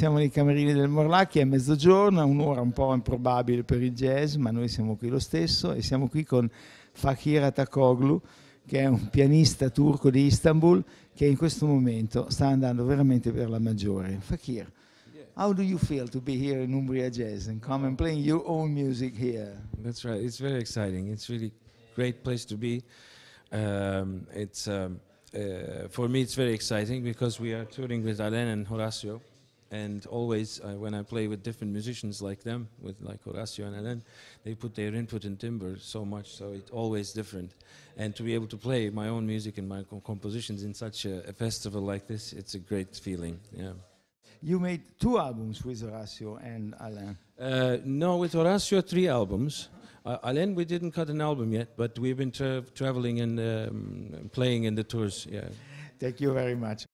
siamo nei camerini del Morlacchi, è mezzogiorno, un'ora un po' improbabile per il jazz, ma noi siamo qui lo stesso e siamo qui con Fakir Atakoglu, che è un pianista turco di Istanbul che in questo momento sta andando veramente per la maggiore. Fakir, How do you feel to be here in Umbria Jazz and come and playing your own music here? That's right. It's very exciting. It's really great place to be. Um, it's um, uh, for me. It's very exciting because we are touring with Alain and Horacio, and always uh, when I play with different musicians like them, with like Horacio and Alan, they put their input in timbre so much, so it's always different. And to be able to play my own music and my compositions in such a, a, festival like this, it's a great feeling. Yeah. You made two albums with Horacio and Alain. Uh, no, with Horacio, three albums. Uh, Alain, we didn't cut an album yet, but we've been tra traveling and um, playing in the tours. Yeah. Thank you very much.